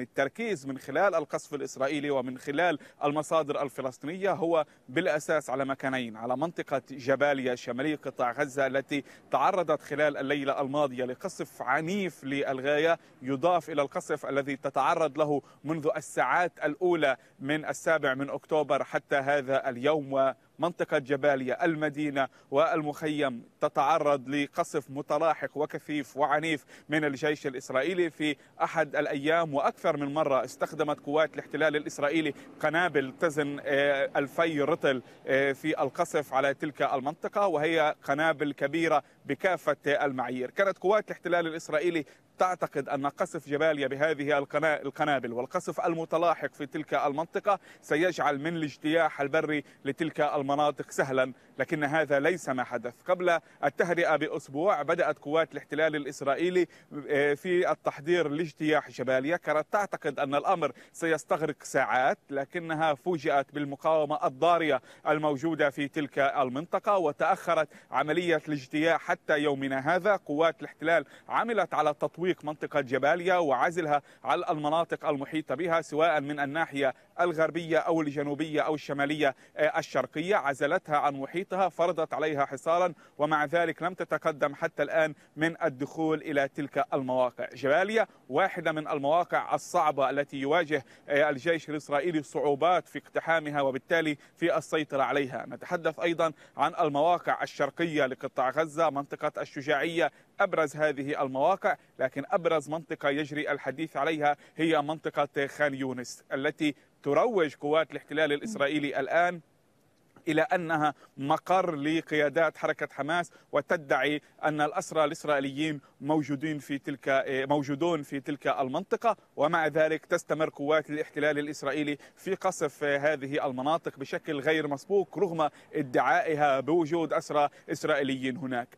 التركيز من خلال القصف الإسرائيلي ومن خلال المصادر الفلسطينية هو بالأساس على مكانين على منطقة جباليا شمالي قطاع غزة التي تعرضت خلال الليلة الماضية لقصف عنيف للغاية يضاف إلى القصف الذي تتعرض له منذ الساعات الأولى من السابع من أكتوبر حتى هذا اليوم منطقة جبالية المدينة والمخيم تتعرض لقصف متلاحق وكثيف وعنيف من الجيش الإسرائيلي في أحد الأيام وأكثر من مرة استخدمت قوات الاحتلال الإسرائيلي قنابل تزن آه، ألفي رطل آه، في القصف على تلك المنطقة وهي قنابل كبيرة بكافة المعايير كانت قوات الاحتلال الإسرائيلي تعتقد أن قصف جباليا بهذه القنابل والقصف المتلاحق في تلك المنطقة سيجعل من الاجتياح البري لتلك المنطقة المناطق سهلا لكن هذا ليس ما حدث قبل التهرئة بأسبوع بدأت قوات الاحتلال الإسرائيلي آه، في التحضير لاجتياح جباليا كانت تعتقد أن الأمر سيستغرق ساعات لكنها فوجئت بالمقاومة الضارية الموجودة في تلك المنطقة وتأخرت عملية الاجتياح حتى يومنا هذا قوات الاحتلال عملت على تطويق منطقة جباليا وعزلها على المناطق المحيطة بها سواء من الناحية الغربية أو الجنوبية أو الشمالية آه، الشرقية عزلتها عن محيطها فرضت عليها حصارا ومع ذلك لم تتقدم حتى الآن من الدخول إلى تلك المواقع جباليا واحدة من المواقع الصعبة التي يواجه آه، الجيش الإسرائيلي صعوبات في اقتحامها وبالتالي في السيطرة عليها نتحدث أيضا عن المواقع الشرقية لقطاع غزة منطقة الشجاعية أبرز هذه المواقع لكن أبرز منطقة يجري الحديث عليها هي منطقة خان يونس التي تروج قوات الاحتلال الإسرائيلي الآن إلى أنها مقر لقيادات حركة حماس وتدعي أن الأسرى الإسرائيليين موجودين في تلك موجودون في تلك المنطقة ومع ذلك تستمر قوات الاحتلال الإسرائيلي في قصف هذه المناطق بشكل غير مسبوق رغم ادعائها بوجود أسرى إسرائيليين هناك